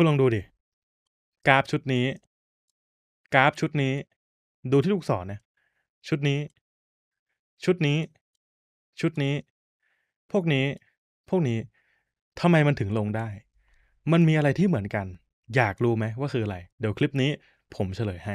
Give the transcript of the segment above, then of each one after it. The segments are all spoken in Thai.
คุณลองดูดิกราฟชุดนี้ กราฟชุดนี้ ดูที่ลูกศรเนี่ยชุดนี้ ชุดนี้ ชุดนี้ พวกนี้ พวกนี้ทำไมมันถึงลงได้ มันมีอะไรที่เหมือนกัน อยากรู้ไหมว่าคืออะไรเดี๋ยวคลิปนี้ ผมเฉลยให้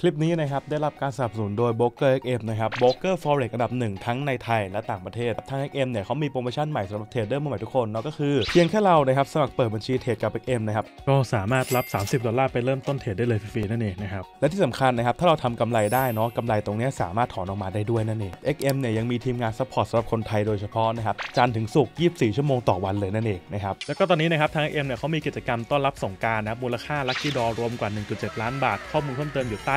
คลิปนี้นะครับ ได้รับการสนับสนุนโดย b r o k e r XM นะครับ b r o k e r Forex อันดับหนึ่งทั้งในไทยและต่างประเทศทาง XM เนี่ยเขามีโปรโมชั่นใหม่สำหรับเทรดเดอร์มือใหม่ทุกคนเนาะก็คือเพียงแค่เรานะครับ สมัครเปิดบัญชีเทรดกับ XM นะครับ ก็สามารถรับ 30 ดอลลาร์ไปเริ่มต้นเทรดได้เลยฟรีๆ นั่นเองนะครับและที่สำคัญนะครับถ้าเราทำกำไรได้เนาะกำไรตรงนี้สามารถถอนออกมาได้ด้วยนั่นเอง XM เนี่ยยังมีทีมงานซัพพอร์ตสำหรับคนไทยโดยเฉพาะนะครับจันถึงศุกร์24 ชั่วโมงต่อวันเลยนั่นเองนะครับแล้วก็ตอนนี้นะครับทาง XM เนี่ยเขามีกิจกรรมต้อนรับสงการนะมูลค่าลัคกี้ดอรวมกว่า 1.7ล้านบาทข้อมูลเพิ่มเติมอยู่ใต้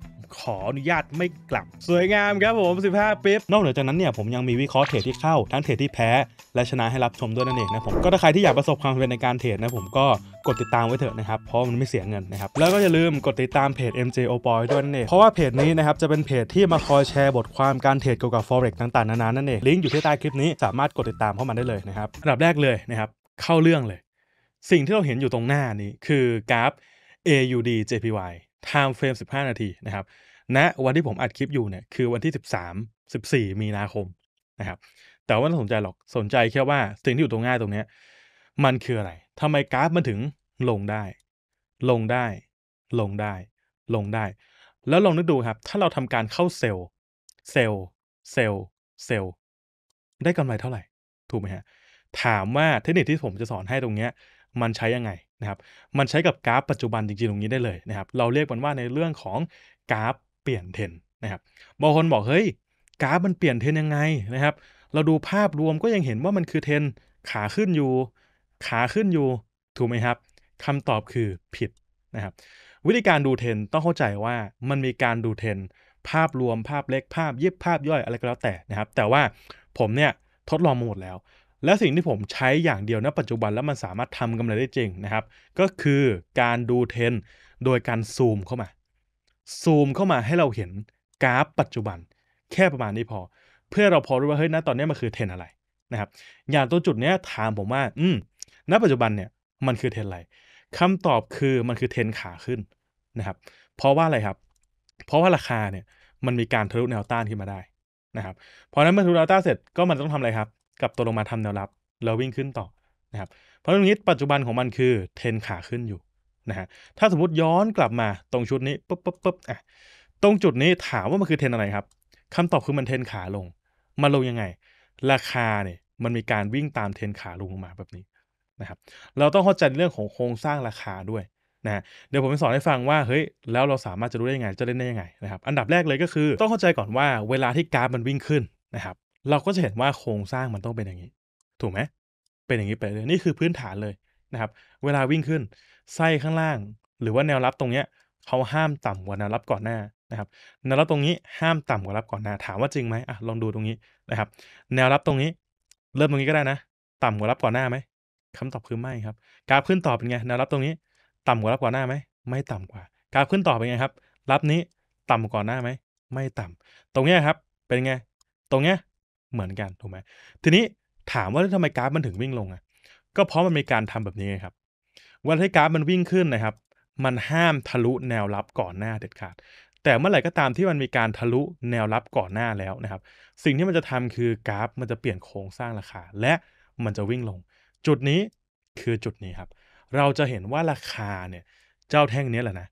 ขออนุญาตไม่กลับสวยงามครับผม 15ปิ๊บนอกเหนือจากนั้นเนี่ยผมยังมีวิเคราะห์เทรดที่เข้าทั้งเทรดที่แพ้ และชนะให้รับชมด้วยนั่นเองนะผม ก็ถ้าใครที่อยากประสบความสำเร็จในการเทรดนะผมก็ กดติดตามไว้เถอะนะครับ เพราะมันไม่เสียเงินนะครับ แล้วก็อย่าลืมกดติดตามเพจ MJ o p o y ด้วยนั่นเองเพราะว่าเพจนี้นะครับจะเป็นเพจที่มาคอยแชร์บทความการเทรดเกี่ยวกับ forex ต่าง ๆ นานานั่นเองลิงก์อยู่ที่ใต้คลิปนี้สามารถกดติดตามเข้ามาได้เลยนะครับอันดับแรกเลยนะครับเข้าเรื่องเลย สิ่งที่เราเห็นอยู่ตรงหน้านี้คือกราฟ AUD JPY time frame 15 นาทีนะครับณนะวันที่ผมอัดคลิปอยู่เนี่ยคือวันที่ 13 14มีนาคมนะครับ แต่ว่าไม่สนใจหรอก สนใจแค่ว่าสิ่งที่อยู่ตรงหน้าตรงนี้ มันคืออะไร ทำไมกราฟมันถึงลงได้ ลงได้ ลงได้ ลงได้ แล้วลองนึกดูครับ ถ้าเราทำการเข้าเซลล์ เซลล์เซลล์เซลล์ได้กำไรเท่าไหร่ ถูกไหมฮะ ถามว่าเทคนิคที่ผมจะสอนให้ตรงเนี้ยมันใช้ยังไงนะครับมันใช้กับกราฟปัจจุบันจริงๆตรงนี้ได้เลยนะครับ เราเรียกมันว่าในเรื่องของกราฟเปลี่ยนเทนนะครับ บางคน บอกเฮ้ยกราฟมันเปลี่ยนเทนยังไงนะครับ เราดูภาพรวมก็ยังเห็นว่ามันคือเทนขาขึ้นอยู่ ขาขึ้นอยู่ถูกไหมครับคำตอบคือผิดนะครับ วิธีการดูเทนต้องเข้าใจว่ามันมีการดูเทนภาพรวมภาพเล็กภาพยิบภาพย่อยอะไรก็แล้วแต่นะครับ แต่ว่าผมเนี่ยทดลองหมดแล้วและสิ่งที่ผมใช้อย่างเดียวณปัจจุบันแล้วมันสามารถทำกาไรได้จริงนะครับ ก็คือการดูเทรนโดยการซูมเข้ามาซูมเข้ามาให้เราเห็นกราฟปัจจุบันแค่ประมาณนี้พอเพื่อเราพอรู้ว่าเฮ้ยณตอนนี้มันคือเทรนอะไรนะครับ อย่างตัวจุดเนี้ยถามผมว่าอืมณปัจจุบันเนี่ยมันคือเทรนอะไร คำตอบคือมันคือเทรนขาขึ้นนะครับ เพราะว่าอะไรครับ เพราะว่าราคาเนี่ยมันมีการทะลุแนวต้านขึ้นมาได้นะครับ เพราะนั้นเมื่อทะลุแนวต้านเสร็จก็มันต้องทำอะไรครับกับตัวลงมาทำแนวรับ แล้ววิ่งขึ้นต่อนะครับ เพราะตรงนี้ปัจจุบันของมันคือเทนขาขึ้นอยู่นะฮะ ถ้าสมมติย้อนกลับมาตรงชุดนี้ปุ๊บปุ๊บปุ๊บอ่ะตรงจุดนี้ถามว่ามันคือเทนอะไรครับ คำตอบคือมันเทนขาลง มาลงยังไง ราคาเนี่ยมันมีการวิ่งตามเทนขาลงมาแบบนี้นะครับ เราต้องเข้าใจเรื่องของโครงสร้างราคาด้วยนะเดี๋ยวผมจะสอนให้ฟังว่าเฮ้ยแล้วเราสามารถจะรู้ได้ยังไง จะเล่นได้ยังไงนะครับอันดับแรกเลยก็คือ ต้องเข้าใจก่อนว่าเวลาที่กราฟมันวิ่งขึ้นนะครับเราก็จะเห็นว่าโครงสร้างมันต้องเป็นอย่างนี้ ถูกไหม เป็นอย่างนี้ไปเลยนี่คือพื้นฐานเลยนะครับ เวลาวิ่งขึ้น ไส้ข้างล่าง หรือว่าแนวรับตรงเนี้ย เขาห้ามต่ำกว่าแนวรับก่อนหน้านะครับ แนวรับตรงนี้ห้ามต่ำกว่ารับก่อนหน้า ถามว่าจริงไหมอ่ะลองดูตรงนี้นะครับ แนวรับตรงนี้ เริ่มตรงนี้ก็ได้นะ ต่ำกว่ารับก่อนหน้าไหมคำตอบคือไม่ครับกราฟขึ้นต่อเป็นไง แนวรับตรงนี้ ต่ำกว่ารับก่อนหน้าไหม ไม่ต่ำกว่ากราฟขึ้นต่อเป็นไงครับ รับนี้ต่ำกว่าหน้าไหม ไม่ต่ำ ตรงเนี้ยครับ เป็นไง ตรงเนี้ยเหมือนกัน ถูกไหมทีนี้ถามว่าทำไมกราฟ มันถึงวิ่งลงอ่ะก็เพราะมันมีการทำแบบนี้ครับวันที่กราฟมันวิ่งขึ้นนะครับ มันห้ามทะลุแนวรับก่อนหน้าเด็ดขาดแต่เมื่อไหร่ก็ตามที่มันมีการทะลุแนวรับก่อนหน้าแล้วนะครับ สิ่งที่มันจะทำคือกราฟ มันจะเปลี่ยนโครงสร้างราคา และมันจะวิ่งลง จุดนี้คือจุดนี้ครับ เราจะเห็นว่าราคาเนี่ยเจ้าแท่งนี้แหละนะ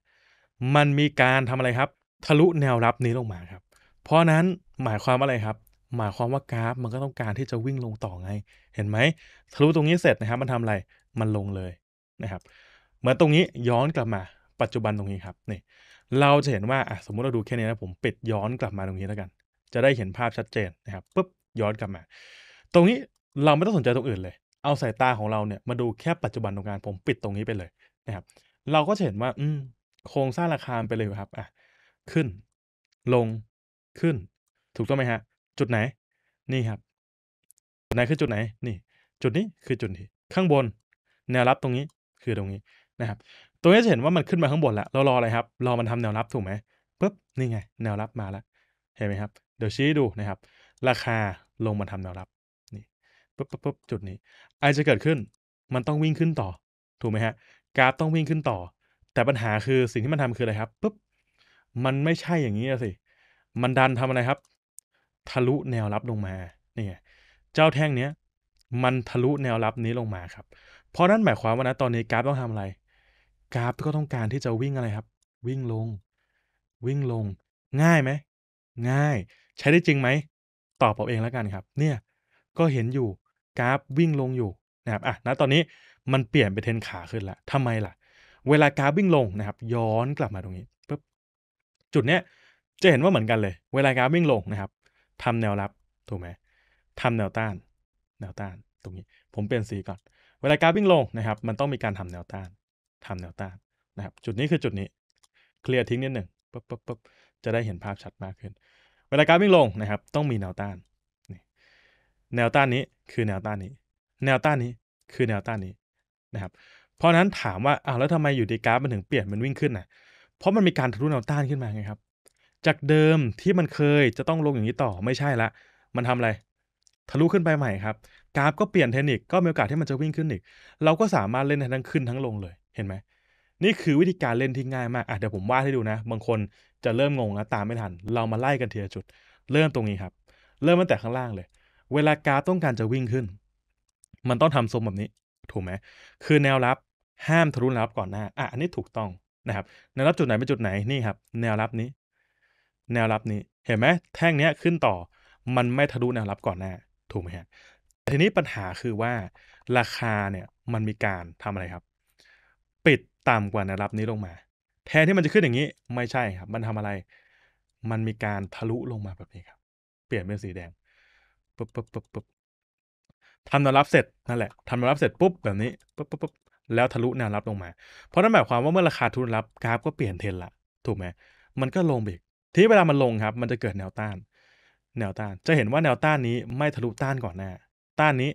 มันมีการทำอะไรครับ ทะลุแนวรับนี้ลงมาครับ เพราะนั้นหมายความอะไรครับหมายความว่ากราฟมันก็ต้องการที่จะวิ่งลงต่อไง เห็นไหมทะลุตรงนี้เสร็จนะครับ มันทำอะไรมันลงเลยนะครับ เหมือนตรงนี้ย้อนกลับมา ปัจจุบันตรงนี้ครับนี่เราจะเห็นว่าสมมติเราดูแค่นี้นะผมปิดย้อนกลับมาตรงนี้แล้วกัน จะได้เห็นภาพชัดเจนนะครับปุ๊บย้อนกลับมา ตรงนี้เราไม่ต้องสนใจตรงอื่นเลยเอาสายตาของเราเนี่ยมาดูแค่ปัจจุบันตรงกางผมปิดตรงนี้ไปเลยนะครับเราก็จะเห็นว่าอืมโครงสร้างราคาไปเลยครับอ่ะขึ้น ลงขึ้น ถูกต้องไหมฮะจุดไหน นี่ครับจุดไหนคือจุดไหน นี่ จุดนี้คือจุดที่ข้างบนแนวรับตรงนี้คือตรงนี้นะครับ ตรงนี้จะเห็นว่ามันขึ้นมาข้างบนแล้วเรารออะไรครับ รอมันทำแนวรับถูกไหมปุ๊บ นี่ไง แนวรับมาแล้ว เห็นไหมครับ เดี๋ยวชี้ดูนะครับ ราคาลงมาทำแนวรับ นี่ปุ๊บปุ๊บปุ๊บจุดนี้อะไรจะเกิดขึ้น มันต้องวิ่งขึ้นต่อ ถูกไหมฮะ กราฟต้องวิ่งขึ้นต่อ แต่ปัญหาคือสิ่งที่มันทำคืออะไรครับปุ๊บ มันไม่ใช่อย่างนี้สิมันดันทำอะไรครับทะลุแนวรับลงมาเนี่ยเจ้าแท่งเนี้ย มันทะลุแนวรับนี้ลงมาครับ เพราะนั้นหมายความว่านะตอนนี้กราฟต้องทำอะไรกราฟก็ต้องการที่จะวิ่งอะไรครับ วิ่งลง วิ่งลง ง่ายไหมง่าย ใช้ได้จริงไหมตอบเอาเองแล้วกันครับ เนี่ยก็เห็นอยู่กราฟวิ่งลงอยู่นะครับอ่ะนะตอนนี้มันเปลี่ยนไปเทนขาขึ้นละทำไมล่ะ เวลากราฟวิ่งลงนะครับ ย้อนกลับมาตรงนี้ปุ๊บจุดเนี้ย จะเห็นว่าเหมือนกันเลย เวลากราฟวิ่งลงนะครับทำแนวรับ ถูกไหมทำแนวต้าน แนวต้าน ตรงนี้ ผมเปลี่ยนสีก่อน เวลากราฟวิ่งลงนะครับ มันต้องมีการทำแนวต้านทำแนวต้านนะครับ จุดนี้คือจุดนี้ เคลียร์ทิ้งนิดหนึ่งปุ๊บปุ๊บปุ๊บจะได้เห็นภาพชัดมากขึ้น เวลากราฟวิ่งลงนะครับ ต้องมีแนวต้านนี่แนวต้านนี้คือแนวต้านนี้ แนวต้านนี้คือแนวต้านนี้นะครับ เพราะนั้นถามว่าอ้าวแล้วทำไมอยู่ดีกราฟมันถึงเปลี่ยนมันวิ่งขึ้นน่ะเพราะมันมีการทะลุแนวต้านขึ้นมาไงครับจากเดิมที่มันเคยจะต้องลงอย่างนี้ต่อไม่ใช่ละ มันทำอะไร ทะลุขึ้นไปใหม่ครับกราฟก็เปลี่ยนเทคนิคก็มีโอกาสที่มันจะวิ่งขึ้นอีกเราก็สามารถเล่นทั้งขึ้นทั้งลงเลยเห็นไหมนี่คือวิธีการเล่นที่ง่ายมากอ่ะเดี๋ยวผมวาดให้ดูนะ บางคนจะเริ่มงงแล้วตามไม่ทัน เรามาไล่กันทีละจุด เริ่มตรงนี้ครับ เริ่มตั้งแต่ข้างล่างเลย เวลากราฟต้องการจะวิ่งขึ้น มันต้องทำทรงแบบนี้ ถูกไหมคือแนวรับห้ามทะลุรับก่อนหน้าอ่ะอันนี้ถูกต้องนะครับแนวรับจุดไหนเป็นจุดไหนนี่ครับ แนวรับนี้แนวรับนี้เห็นไหมแท่งเนี้ยขึ้นต่อมันไม่ทะลุแนวรับก่อนหน้าถูกไหมฮะทีนี้ปัญหาคือว่าราคาเนี่ย มันมีการทำอะไรครับ ปิดต่ำกว่าแนวรับนี้ลงมา แทนที่มันจะขึ้นอย่างนี้ ไม่ใช่ครับ มันทำอะไร มันมีการทะลุลงมาแบบนี้ครับ เปลี่ยนเป็นสีแดงปุ๊บปุ๊บปุ๊บปุ๊บทำแนวรับเสร็จนั่นแหละทำแนวรับเสร็จปุ๊บแบบนี้ปุ๊บปุ๊บปุ๊บแล้วทะลุแนวรับลงมา เพราะนั่นหมายความว่าเมื่อราคาทุนรับกราฟก็เปลี่ยนเทรนละถูกไหมมันก็ลงอีกที่เวลามันลงครับ มันจะเกิดแนวต้าน แนวต้าน จะเห็นว่าแนวต้านนี้ไม่ทะลุต้านก่อนหน้า ต้านนี้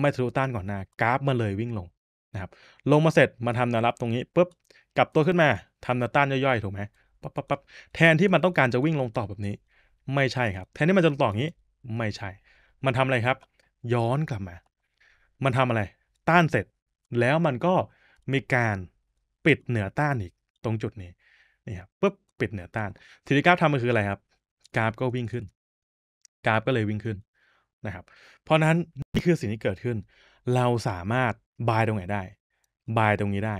ไม่ทะลุต้านก่อนหน้า กราฟมันเลยวิ่งลงนะครับ ลงมาเสร็จมาทำแนวรับตรงนี้ปุ๊บ กลับตัวขึ้นมา ทำแนวต้านย่อยๆถูกไหมปั๊บปั๊บปั๊บแทนที่มันต้องการจะวิ่งลงต่อแบบนี้ ไม่ใช่ครับ แทนที่มันจะลงต่ออย่างนี้ ไม่ใช่ มันทำอะไรครับ ย้อนกลับมา มันทำอะไร ต้านเสร็จ แล้วมันก็มีการปิดเหนือต้านอีกตรงจุดนี้ นี่ครับปุ๊บปิดเหนือต้านทีนี้กราฟทำมันคืออะไรครับ กราฟก็วิ่งขึ้น กราฟก็เลยวิ่งขึ้นนะครับ เพราะนั้น นี่คือสิ่งที่เกิดขึ้น เราสามารถบายตรงไหนได้ บายตรงนี้ได้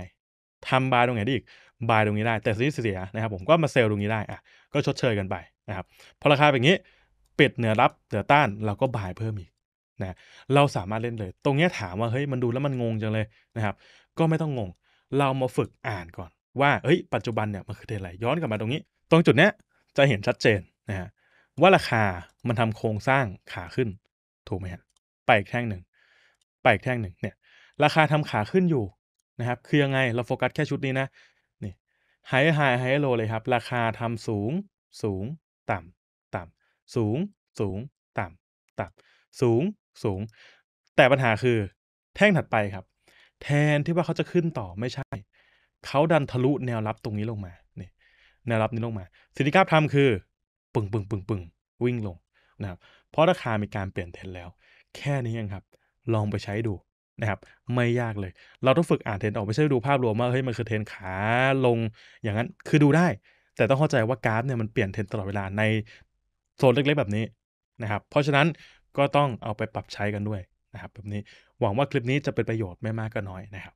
ทำบายตรงไหนได้อีก บายตรงนี้ได้ แต่สิ่งที่เสียนะครับ ผม ก็มาเซลล์ตรงนี้ได้อ่ะ ก็ชดเชยกันไปนะครับ พอราคาแบบนี้ปิดเหนือรับเหนือต้านเราก็บายเพิ่มอีกนะ เราสามารถเล่นเลย ตรงนี้ถามว่าเฮ้ยมันดูแล้วมันงงจังเลยนะครับ ก็ไม่ต้องงง เรามาฝึกอ่านก่อนว่าเอ้ย ปัจจุบันเนี่ยมันคือเทรนอะไร ย้อนกลับมาตรงนี้ ตรงจุดเนี้ยจะเห็นชัดเจนนะฮะ ว่าราคามันทำโครงสร้างขาขึ้น ถูกไหมฮะไปอีกแท่งหนึ่ง ไปอีกแท่งหนึ่งเนี่ย ราคาทำขาขึ้นอยู่นะครับ คือยังไง เราโฟกัสแค่ชุดนี้นะ นี่ ไฮไฮไฮโลเลยครับ ราคาทำสูง สูง ต่ำ ต่ำ สูง สูง ต่ำ ต่ำ สูง สูง แต่ปัญหาคือ แท่งถัดไปครับ แทนที่ว่าเขาจะขึ้นต่อไม่ใช่เขาดันทะลุแนวรับตรงนี้ลงมาเนี่ยแนวรับนี้ลงมา สิ่งที่กราฟทำคือ ปึ่งปึ่งปึ่งปึ่งวิ่งลงนะครับเพราะราคามีการเปลี่ยนเทรนแล้ว แค่นี้เองครับ ลองไปใช้ดูนะครับ ไม่ยากเลย เราต้องฝึกอ่านเทรนออกไม่ใช่ดูภาพรวมว่าเฮ้ย มันคือเทรนขาลง อย่างนั้นคือดูได้ แต่ต้องเข้าใจว่ากราฟเนี่ยมันเปลี่ยนเทรนตลอดเวลาในโซนเล็ก ๆ แบบนี้นะครับ เพราะฉะนั้นก็ต้องเอาไปปรับใช้กันด้วยนะครับแบบนี้ หวังว่าคลิปนี้จะเป็นประโยชน์ไม่มากก็น้อยนะครับ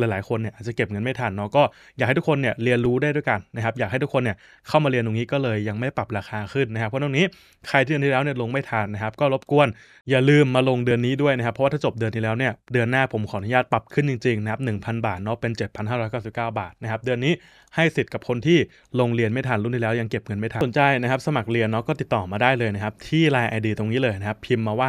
หลายๆคนเนี่ยอาจจะเก็บเงินไม่ทันเนาะก็อยากให้ทุกคนเนี่ยเรียนรู้ได้ด้วยกันนะครับอยากให้ทุกคนเนี่ยเข้ามาเรียนตรงนี้ก็เลยยังไม่ปรับราคาขึ้นนะครับเพราะตรงนี้ใครที่เดือนที่แล้วเนี่ยลงไม่ทันนะครับก็รบกวนอย่าลืมมาลงเดือนนี้ด้วยนะครับเพราะว่าถ้าจบเดือนที่แล้วเนี่ยเดือนหน้าผมขออนุญาตปรับขึ้นจริงๆนะครับงพันบาทเนาะเป็นเเจ็ดพันห้้ารอยก้าสิบเก้าบาทนะครับเดือนนี้ให้สิทธิ์กับคนที่ลงเรียนไม่ทันรุ่นที่แล้วยังเก็บเงินไม่ทันสนใจนะครับสมัครเรียนเนาะก็ติดต่อมาได้เลยนะครับที่ไ i n e ID ตรงนี้เลยนะครับพิมพ์มาว่า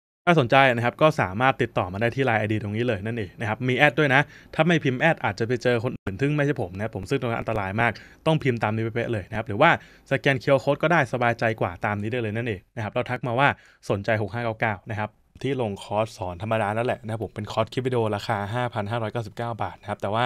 ถ้าสนใจนะครับก็สามารถติดต่อมาได้ที่ไลน์ ID ตรงนี้เลยนั่นเองนะครับมีแอดด้วยนะ ถ้าไม่พิมพ์แอดอาจจะไปเจอคนอื่นทึ่งไม่ใช่ผมนะผมซึ่งตรงนั้นอันตรายมาก ต้องพิมพ์ตามนี้เป๊ะเลยนะครับ หรือว่าสแกนเคียร์โค้ดก็ได้สบายใจกว่าตามนี้ได้เลยนั่นเองนะครับเราทักมาว่าสนใจ 6599 นะครับ ที่ลงคอร์สสอนธรรมดานั่นแหละนะผมเป็นคอร์สคลิปวิดีโอราคา5,599 บาทนะครับแต่ว่า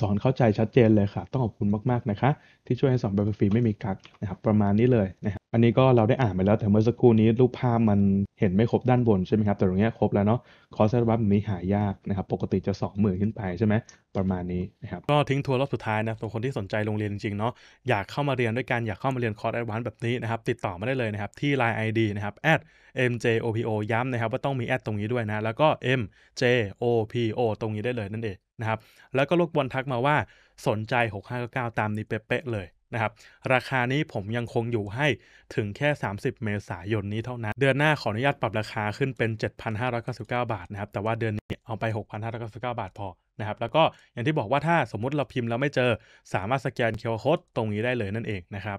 สอนเข้าใจชัดเจนเลยค่ะ ต้องขอบคุณมาก ๆ นะคะ ที่ช่วยให้สอนแบบฟรีไม่มีกักนะครับประมาณนี้เลยนะครับอันนี้ก็เราได้อ่านไปแล้ว แต่เมื่อสักครู่นี้รูปภาพมันเห็นไม่ครบด้านบนใช่ไหมครับแต่ตรงนี้ครบแล้วเนาะคอร์สรับแบบนี้หายากนะครับปกติจะ 20,000 ขึ้นไปใช่ไหมประมาณนี้นะครับก็ทิ้งทัวร์รอบสุดท้ายนะสำหรับคนที่สนใจโรงเรียนจริงๆเนาะอยากเข้ามาเรียนด้วยกันอยากเข้ามาเรียนคอร์สแอดวานแบบนี้นะครับติดต่อมาได้เลยนะครับที่ Line ID นะครับ @mjopo ย้ำนะครับว่าต้องมีแอดตรงนี้ด้วยนะแล้วก็ mjopo ตรงนี้ได้เลยนั่นเองนะครับแล้วก็ลูกบอลทักมาว่าสนใจ 6599ตามนี้เป๊ะเลยนะครับ ราคานี้ผมยังคงอยู่ให้ถึงแค่ 30 เมษายนนี้เท่านั้น เดือนหน้าขออนุญาตปรับราคาขึ้นเป็น 7,599บาทนะครับแต่ว่าเดือนนี้เอาไป 6,599บาทพอนะครับแล้วก็อย่างที่บอกว่าถ้าสมมุติเราพิมพ์แล้วไม่เจอสามารถสแกนเคอร์โคดตรงนี้ได้เลยนั่นเองนะครับ